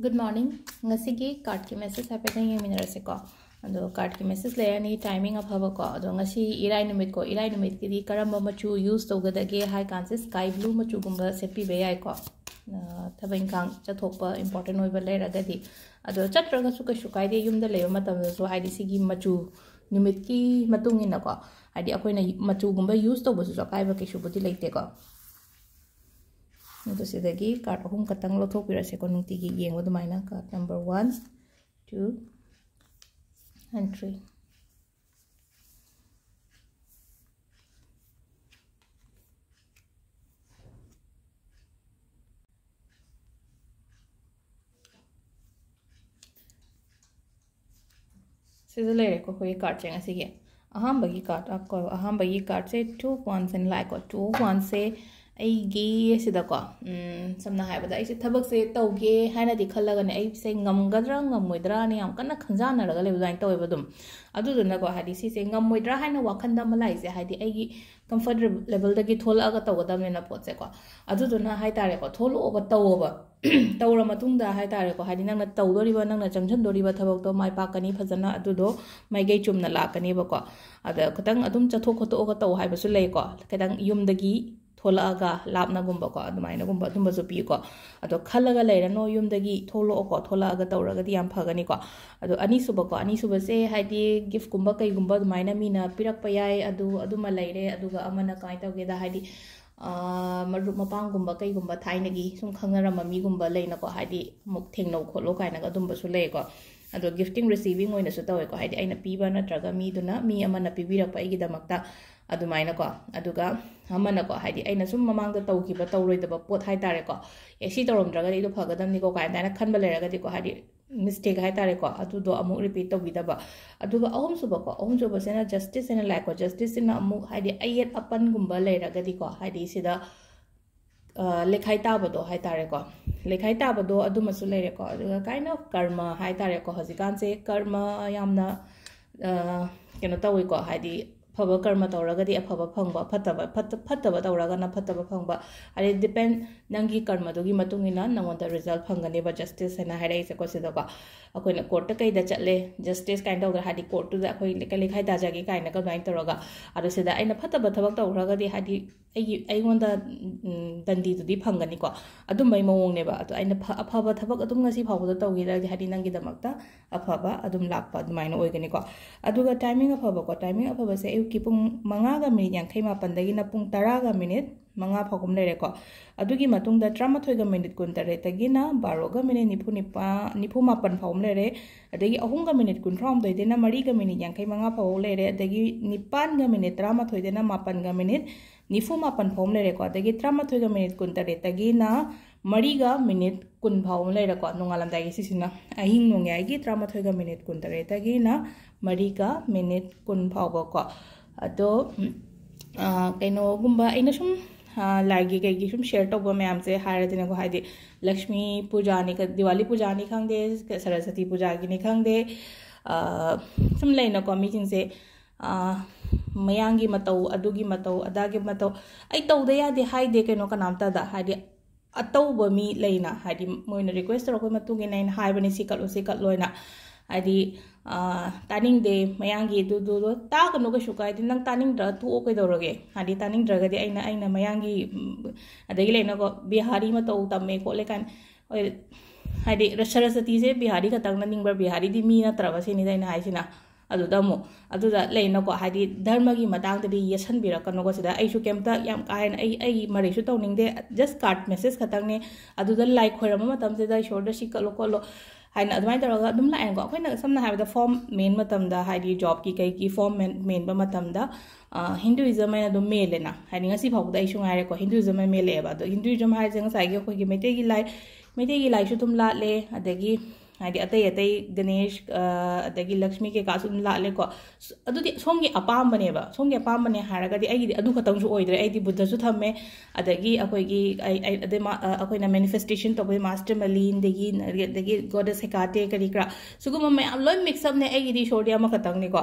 good morning card की message हेपेदे अंद कार्ड की मेसेज ले टाइमिंग अफबको अदी इरायद को इरायद कम मचू यूज तौदे है स्काई ब्लू मचूगम से हाईको थब चौप इंपोर्टेंट होगी अद चु कई कई यू लेकिन मचू निमित की मतंगनको अखोना मचूगम यूज तब अकबू लेते ꯑꯗꯣ ꯁꯤꯗꯒꯤ ꯀꯥꯔꯠ ꯑꯍꯨꯝ ꯈꯛꯇꯪ ꯂꯧꯊꯣꯛꯄꯤꯔꯁꯦꯀꯣ ꯅꯨꯡꯇꯤꯒꯤ ꯌꯦꯡꯕ ꯑꯗꯨꯃꯥꯏꯅ card number one two and three सिज लेको कार्ड से अहम कार्ड आपको अहम कार्ड से two one like two one से ꯑꯩꯒꯤ ꯁꯤꯗꯀꯣ ꯁꯝꯅ ꯍꯥꯏꯕꯗ ꯑꯩꯁꯦ ꯊꯕꯛꯁꯦ ꯇꯧꯒꯦ ꯍꯥꯏꯅꯗꯤ ꯈꯜꯂꯒꯅꯦ ꯑꯩꯁꯦ ꯉꯝꯒꯗ꯭ꯔꯥ ꯉꯝꯃꯣꯏꯗ꯭ꯔꯥꯅ ꯌꯥꯝ ꯀꯟꯅ ꯈꯟꯖꯥꯟꯅꯔꯒ ꯂꯩꯕ ꯑꯗꯨꯃꯥꯏꯅ ꯇꯧꯋꯦꯕ ꯑꯗꯨꯝ ꯑꯗꯨꯗꯨꯅꯀꯣ ꯍꯥꯏꯗꯤ ꯁꯤꯁꯦ ꯉꯝꯃꯣꯏꯗ꯭ꯔꯥ ꯍꯥꯏꯅ ꯋꯥꯈꯟꯗ ꯑꯃ ꯂꯥꯛꯏꯁꯦ ꯍꯥꯏꯗꯤ ꯑꯩꯒꯤ ꯀꯝꯐꯔꯠ ꯂꯦꯚꯦꯜꯗꯒꯤ ꯊꯣꯛꯂꯛꯑꯒ ꯇꯧꯒꯗꯕꯅꯤꯅ ꯄꯣꯠꯁꯦꯀꯣ ꯑꯗꯨꯗꯨꯅ ꯍꯥꯏꯇꯥꯔꯦꯀꯣ ꯊꯣꯛꯂꯛꯑꯣꯕ ꯇꯧꯑꯣꯕ ꯇꯧꯔ ꯃꯇꯨꯡꯗ ꯍꯥꯏꯇꯥꯔꯦꯀꯣ ꯍꯥꯏꯗꯤ ꯅꯪꯅ ꯇꯧꯗꯣꯔꯤꯕ ꯅꯪꯅ ꯆꯪꯁꯤꯟꯗꯣꯔꯤꯕ ꯊꯕꯛꯇꯣ ꯃꯥꯏ ꯄꯥꯛꯀꯅꯤ ꯐꯖꯅ ꯑꯗꯨꯗꯣ ꯃꯥꯏꯀꯩ ꯆꯨꯝꯅ ꯂꯥꯛꯀꯅꯦꯕꯀꯣ ꯑꯗ ꯈꯤꯇꯪ ꯑꯗꯨꯝ ꯆꯠꯊꯣꯛ ꯈꯣꯠꯇꯣꯛꯑꯒ ꯇꯧ ꯍꯥꯏꯕꯁꯨ ꯂꯩꯀꯣ ꯈꯤꯇꯪ ꯌꯨꯝꯗꯒꯤ ꯊꯣꯛꯂꯛꯑꯒ ꯂꯥꯞꯅꯒꯨꯝꯕꯀꯣ ꯑꯗꯨꯃꯥꯏꯅꯒꯨꯝꯕ ꯑꯗꯨꯝꯕꯁꯨ ꯄꯤꯀꯣ ꯑꯗꯣ ꯈꯜꯂꯒ ꯂꯩꯔꯅꯣ ꯌꯨꯝꯗꯒꯤ ꯊꯣꯛꯂꯛꯑꯣꯀꯣ ꯊꯣꯛꯂꯛꯑꯒ ꯇꯧꯔꯒꯗꯤ ꯌꯥꯝ ꯐꯒꯅꯤꯀꯣ ꯑꯗꯣ ꯑꯅꯤꯁꯨꯕꯀꯣ ꯑꯅꯤꯁꯨꯕꯁꯦ ꯍꯥꯏꯗꯤ ꯒꯤꯐꯀꯨꯝꯕ ꯀꯩꯒꯨꯝꯕ ꯑꯗꯨꯃꯥꯏꯅ ꯃꯤꯅ ꯄꯤꯔꯛꯄ ꯌꯥꯏ ꯑꯗꯨ ꯑꯗꯨꯃ ꯂꯩꯔꯦ ꯑꯗꯨꯒ ꯑꯃꯅ ꯀꯃꯥꯏꯅ ꯇꯧꯒꯦꯗ ꯍꯥꯏꯗꯤ ꯃꯔꯨꯞ ꯃꯄꯥꯡꯒꯨꯝꯕ ꯀꯩꯒꯨꯝꯕ ꯊꯥꯏꯅꯒꯤ ꯁꯨꯝ ꯈꯪꯅꯔꯝꯕ ꯃꯤꯒꯨꯝꯕ ꯂꯩꯅꯀꯣ ꯍꯥꯏꯗꯤ ꯑꯃꯨꯛ ꯊꯦꯡꯅꯧ ꯈꯣꯠꯂꯣ ꯀꯥꯏꯅꯒ ꯑꯗꯨꯝꯕꯁꯨ ꯂꯩꯀꯣ ꯑꯗꯣ ꯒꯤꯐꯇꯤꯡ ꯔꯤꯁꯤꯚꯤꯡ ꯑꯣꯏꯅꯁꯨ ꯇꯧꯋꯦꯀꯣ ꯍꯥꯏꯗꯤ ꯑꯩꯅ ꯄꯤꯕ ꯅꯠꯇ꯭ꯔꯒ ꯃꯤꯗꯨꯅ ꯃꯤ ꯑꯃꯅ ꯄꯤꯕꯤꯔꯛꯄ ꯑꯩꯒꯤꯗꯃꯛꯇ ꯑꯗꯨꯃꯥꯏꯅꯀꯣ ꯑꯗꯨꯒ ꯑꯃꯅꯀꯣ ꯍꯥꯏꯗꯤ ꯑꯩꯅ ꯁꯨꯝ ꯃꯃꯥꯡꯗ ꯇꯧꯈꯤꯕ ꯇꯧꯔꯣꯏꯗꯕ ꯄꯣꯠ ꯍꯥꯏꯇꯥꯔꯦꯀꯣ ꯑꯦ ꯁꯤ ꯇꯧꯔꯝꯗ꯭ꯔꯒꯗꯤ ꯑꯩꯗꯣ ꯐꯒꯗꯕꯅꯤꯀꯣ ꯀꯥꯏꯅ ꯈꯟꯕ ꯂꯩꯔꯒꯗꯤꯀꯣ ꯍꯥꯏꯗꯤ ꯃꯤꯁꯇꯦꯛ ꯍꯥꯏꯇꯥꯔꯦꯀꯣ ꯑꯗꯨꯗꯣ ꯑꯃꯨꯛ ꯔꯤꯄꯤꯠ ꯇꯧꯕꯤꯗꯕ ꯑꯗꯨꯒ ꯑꯍꯨꯝꯁꯨꯕꯀꯣ ꯑꯍꯨꯝꯁꯨꯕꯁꯤꯅ ꯖꯁꯇꯤꯁ ꯍꯥꯏꯅ ꯂꯥꯛꯀꯣ ꯖꯁꯇꯤꯁꯁꯤꯅ ꯑꯃꯨꯛ ꯍꯥꯏꯗꯤ ꯑꯌꯦꯠ ꯑꯄꯟꯒꯨꯝꯕ ꯂꯩꯔꯒꯗꯤꯀꯣ ꯍꯥꯏꯗꯤ ꯁꯤꯗ ꯂꯩꯈꯥꯏ ꯇꯥꯕꯗꯣ ꯍꯥꯏꯇꯥꯔꯦꯀꯣ लेखाइ ताबदो अदुमसु लेरेको अदुगा काइन्ड अफ कर्म है तारेको हजिकान कर्म यामना कनो तवैको ꯐꯕ ꯀꯔꯃ ꯇꯧꯔꯒꯗꯤ ꯑꯐꯕ ꯐꯪꯕ ꯐꯠꯇꯕ ꯐꯠꯇꯕ ꯇꯧꯔꯒꯅ ꯐꯠꯇꯕ ꯐꯪꯕ ꯑꯗꯩ ꯗꯤꯄꯦꯟ ꯅꯪꯒꯤ ꯀꯔꯃꯗꯨꯒꯤ ꯃꯇꯨꯡ ꯏꯟꯅ ꯅꯪꯉꯣꯟꯗ ꯔꯤꯖꯜ ꯐꯪꯒꯅꯦꯕ ꯖꯁꯇꯤꯁ ꯍꯥꯏꯅ ꯍꯥꯏꯔꯛꯏꯁꯦꯀꯣ ꯁꯤꯗꯀꯣ ꯑꯩꯈꯣꯏꯅ ꯀꯣꯔꯠꯇ ꯀꯩꯗ ꯆꯠꯂꯦ ꯖꯁꯇꯤꯁ ꯀꯥꯏꯅ ꯇꯧꯗ꯭ꯔꯥ ꯍꯥꯏꯗꯤ ꯀꯣꯔꯠꯇꯨꯗ ꯑꯩꯈꯣꯏ ꯂꯩꯀꯥꯏ ꯂꯩꯈꯥꯏ ꯇꯥꯖꯒꯦ ꯀꯥꯏꯅ ꯀꯃꯥꯏꯅ ꯇꯧꯔꯒ ꯑꯗꯣ ꯁꯤꯗ ꯑꯩꯅ ꯐꯠꯇꯕ ꯊꯕꯛ ꯇꯧꯈ꯭ꯔꯒꯗꯤ ꯍꯥꯏꯗꯤ ꯑꯩꯒꯤ ꯑꯩꯉꯣꯟꯗ ꯗꯟꯗꯤꯗꯨꯗꯤ ꯐꯪꯒꯅꯤꯀꯣ ꯑꯗꯨꯝꯕꯩ ꯃꯑꯣꯡꯅꯦꯕ ꯑꯗꯣ ꯑꯩꯅ ꯑꯐꯕ ꯊꯕꯛ ꯑꯗꯨꯝ ꯉꯁꯤ ꯐꯥꯎꯕꯗ ꯇꯧꯈꯤꯗ꯭ꯔꯗꯤ ꯍꯥꯏꯗꯤ ꯅꯪꯒꯤꯗꯃꯛꯇ ꯑꯐꯕ ꯑꯗꯨꯝ ꯂꯥꯛꯄ ꯑꯗꯨꯃꯥꯏꯅ ꯑꯣꯏꯒꯅꯤꯀꯣ ꯑꯗꯨꯒ ꯇꯥꯏꯃꯤꯡ ꯑꯐꯕꯀꯣ ꯇꯥꯏꯃꯤꯡ ꯑꯐꯕꯁꯦ ꯑꯌꯨꯛ ꯑꯌꯨꯛꯀꯤ ꯄꯨꯡ ꯃꯉꯥꯒ ꯃꯤꯅꯤꯠ ꯌꯥꯡꯈꯩ ꯃꯥꯄꯟꯗꯒꯤꯅ ꯄꯨꯡ ꯇꯔꯥꯒ ꯃꯤꯅꯤꯠ ꯃꯉꯥ ꯐꯥꯎꯒꯨꯝ ꯂꯩꯔꯦꯀꯣ ꯑꯗꯨꯒꯤ ꯃꯇꯨꯡꯗ ꯇꯔꯥꯃꯥꯊꯣꯏꯒ ꯃꯤꯅꯤꯠ ꯀꯨꯟꯇꯔꯦꯠꯇꯒꯤꯅ ꯕꯥꯔꯣꯒ ꯃꯤꯅꯤꯠ ꯅꯤꯐꯨ ꯅꯤꯄꯥ ꯅꯤꯐꯨ ꯃꯥꯄꯟ ꯐꯥꯎꯕ ꯂꯩꯔꯦ ꯑꯗꯒꯤ ꯑꯍꯨꯝꯒ ꯃꯤꯅꯤꯠ ꯀꯨꯟꯊ꯭ꯔꯥꯍꯨꯝꯗꯣꯏꯗꯅ ꯃꯔꯤꯒ ꯃꯤꯅꯤꯠ ꯌꯥꯡꯈꯩ ꯃꯉꯥ ꯐꯥꯎꯕ ꯂꯩꯔꯦ ꯑꯗꯒꯤ ꯅꯤꯄꯥꯟꯒ ꯃꯤꯅꯤꯠ ꯇꯔꯥꯃꯥꯊꯣꯏꯗꯅ ꯃꯥꯄꯟꯒ ꯃꯤꯅꯤꯠ ꯅꯤꯐꯨ ꯃꯥꯄꯟ ꯐꯥꯎꯕ ꯂꯩꯔꯦꯀꯣ ꯑꯗꯒꯤ ꯇꯔꯥꯃꯥꯊꯣꯏꯒ ꯃꯤꯅꯤꯠ ꯀꯨꯟꯇꯔꯦꯠꯇꯒꯤꯅ ꯃꯔꯤꯒ ꯃꯤꯅꯤꯠ ꯀꯨꯟ ꯐꯥꯎꯕ ꯂꯩꯔꯦꯀꯣ ꯅꯣꯡꯉꯥꯜꯂꯝꯗꯥꯏꯒꯤ ꯁꯤꯁꯤꯅ ꯑꯍꯤꯡ ꯅꯣꯡꯌꯥꯏꯒꯤ ꯇꯔꯥꯃꯥꯊꯣꯏꯒ ꯃꯤꯅꯤꯠ ꯀꯨꯟꯇꯔꯦꯠꯇꯒꯤꯅ ꯃꯔꯤꯒ ꯃꯤꯅꯤꯠ ꯀꯨꯟ ꯐꯥꯎꯕꯀꯣ लागी कई सूम शेयर तब मैम से हारदने है लक्ष्मी पूजा ने दिवाली पूजा ने खादे सरस्वती पूजा की खादे सूम लेना से मैं मतौ अगर मतौ अदागे तौद यादे है कई कनाम तदी अतौब मीना मोन रिक्वेस्ट तरह मतुगे नाइन है कलो कलोना तानिंगदे मयांगी दुदुदो ता कनो कशु कायदे नंग तानिंग अगर थो कइदोरगे हादि तानिंग द्रगदे को बिहारी म तौ तमे को लेकान हादि सरस्वती से बिहारी खतंग निंगबर बिहारी दि मी नत्रब सिनि है धर्म की मतांग येसन यसन बिरा कनो को सिदा आइसु केमता याम जस्ट कार्ड लाइक से कलो कलो ꯍꯥꯏꯅ ꯑꯗꯨꯃꯥꯏꯅ ꯇꯧꯔꯒ ꯑꯗꯨꯝ ꯂꯥꯛꯑꯦꯀꯣ ꯑꯩꯈꯣꯏꯅ ꯁꯝꯅ ꯍꯥꯏꯔꯕꯗ ꯐꯣꯝ ꯃꯦꯟ ꯃꯇꯝꯗ ꯍꯥꯏꯗꯤ ꯖꯣꯕꯀꯤ ꯀꯩꯒꯤ ꯐꯣꯝ ꯃꯦꯟꯕ ꯃꯇꯝꯗ ꯍꯤꯟꯗꯨꯏꯖꯝ ꯑꯅ ꯑꯗꯨꯝ ꯃꯦꯜꯂꯦꯅ ꯍꯥꯏꯗꯤ ꯉꯁꯤ ꯐꯥꯎꯕꯗ ꯑꯩꯁꯨ ꯉꯥꯏꯔꯦꯀꯣ ꯍꯤꯟꯗꯨꯏꯖꯝ ꯑꯃ ꯃꯦꯜꯂꯛꯑꯦꯕ ꯑꯗꯣ ꯍꯤꯟꯗꯨꯏꯖꯝ ꯍꯥꯏꯁꯦ ꯉꯁꯥꯏꯒꯤ ꯑꯩꯈꯣꯏꯒꯤ ꯃꯩꯇꯩꯒꯤ ꯂꯥꯏ ꯃꯩꯇꯩꯒꯤ ꯂꯥꯏꯁꯨ ꯑꯗꯨꯝ ꯂꯥꯠꯂꯦ ꯑꯗꯒꯤ अत गणेश लक्ष्मी के का लाको सोम की अपाबने सोम की अपाबने खतरे बुद्ध सुमे अखोगी मेनिफेस्टेशन तब मस्टर मली गोड सैकाते करी क्रा सूगम मैं लो मिक्सअपने शोर खतने को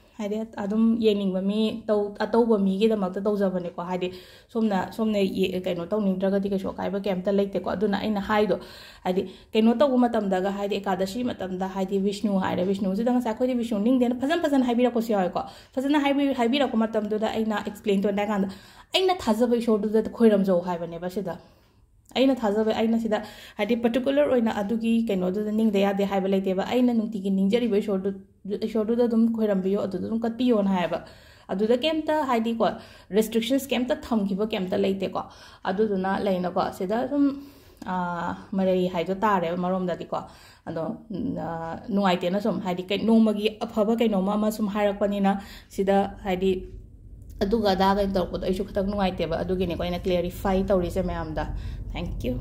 ꯍꯥꯏꯗꯤ ꯑꯗꯨꯝ ꯌꯦꯡꯅꯤꯡꯕ ꯃꯤ ꯇꯧ ꯑꯇꯧꯕ ꯃꯤꯒꯤꯗꯃꯛꯇ ꯇꯧꯖꯕꯅꯦꯀꯣ ꯍꯥꯏꯗꯤ ꯁꯣꯝꯅ ꯁꯣꯝꯅ ꯀꯩꯅꯣ ꯇꯧꯅꯤꯡꯗ꯭ꯔꯒꯗꯤ ꯀꯩꯁꯨ ꯑꯀꯥꯏꯕ ꯀꯩꯝꯇ ꯂꯩꯇꯦꯀꯣ ꯑꯗꯨꯅ ꯑꯩꯅ ꯍꯥꯏꯗꯣ ꯍꯥꯏꯗꯤ ꯀꯩꯅꯣ ꯇꯧꯕ ꯃꯇꯝꯗꯒ ꯍꯥꯏꯗꯤ ꯑꯦꯀꯥꯗꯁꯤ ꯃꯇꯝꯗ ꯍꯥꯏꯗꯤ ꯕꯤꯁꯅꯨ ꯍꯥꯏꯔꯦ ꯕꯤꯁꯅꯨꯁꯤꯗ ꯉꯁꯥꯏ ꯑꯩꯈꯣꯏꯗꯤ ꯕꯤꯁꯅꯨ ꯅꯤꯡꯗꯦꯅ ꯐꯖꯅ ꯐꯖꯅ ꯍꯥꯏꯕꯤꯔꯛꯄꯁꯨ ꯌꯥꯎꯋꯦꯀꯣ ꯐꯖꯅ ꯍꯥꯏꯕꯤꯔꯛꯄ ꯃꯇꯝꯗꯨꯗ ꯑꯩꯅ ꯑꯦꯛꯁꯄ꯭ꯂꯦꯟ ꯇꯧꯔꯦ ꯀꯥꯟꯗ ꯑꯩꯅ ꯊꯥꯖꯕ ꯏꯁꯣꯔꯗꯨꯗ ꯈꯣꯏꯔꯝꯖꯧ ꯍꯥꯏꯕꯅꯦꯕ ꯁꯤꯗ ꯑꯩꯅ ꯊꯥꯖꯕ ꯑꯩꯅ ꯁꯤꯗ ꯍꯥꯏꯗꯤ ꯄꯔꯇꯤꯀꯨꯂꯔ ꯑꯣꯏꯅ ꯑꯗꯨꯒꯤ ꯀꯩꯅꯣꯗꯨꯗ ꯅꯤꯡꯗ ꯌꯥꯗꯦ ꯍꯥꯏꯕ ꯂꯩꯇꯦꯕ ꯑꯩꯅ ꯅꯨꯡꯇꯤꯒꯤ ꯅꯤꯡꯖꯔꯤꯕ ꯏꯁꯣꯔꯗꯨ ꯏꯁꯣꯔꯗꯨꯗ ꯑꯗꯨꯝ ꯈꯣꯏꯔꯝꯕꯤꯌꯣ ꯑꯗꯨꯗ ꯑꯗꯨꯝ ꯀꯠꯄꯤꯌꯣꯅ ꯍꯥꯏꯕ ꯑꯗꯨꯗ ꯀꯩꯝꯇ ꯍꯥꯏꯗꯤꯀꯣ ꯔꯦꯁꯇ꯭ꯔꯤꯛꯁꯟꯁ ꯀꯩꯝꯇ ꯊꯝꯈꯤꯕ ꯀꯩꯝꯇ ꯂꯩꯇꯦꯀꯣ ꯑꯗꯨꯗꯨꯅ ꯂꯩꯅꯀꯣ ꯁꯤꯗ ꯁꯨꯝ ꯃꯔꯩ ꯍꯥꯏꯗꯣ ꯇꯥꯔꯦꯕ ꯃꯔꯣꯝꯗꯗꯤꯀꯣ ꯑꯗꯣ ꯅꯨꯡꯉꯥꯏꯇꯦꯅ ꯁꯨꯝ ꯍꯥꯏꯗꯤ ꯅꯣꯡꯃꯒꯤ ꯑꯐꯕ ꯀꯩꯅꯣꯝꯃ ꯑꯃ ꯁꯨꯝ ꯍꯥꯏꯔꯛꯄꯅꯤꯅ ꯁꯤꯗ ꯍꯥꯏꯗꯤ ꯑꯗꯨꯒ ꯑꯗꯥꯒ ꯇꯧꯔꯛꯄꯗꯣ ꯑꯩꯁꯨ ꯈꯤꯇꯪ ꯅꯨꯡꯉꯥꯏꯇꯦꯕ ꯑꯗꯨꯒꯤꯅꯤꯀꯣ ꯑꯩꯅ ꯀ꯭ꯂꯦꯔꯤꯐꯥꯏ ꯇꯧꯔꯤꯁꯦ ꯃꯌꯥꯝꯗ ꯊꯦꯡꯛ ꯌꯨ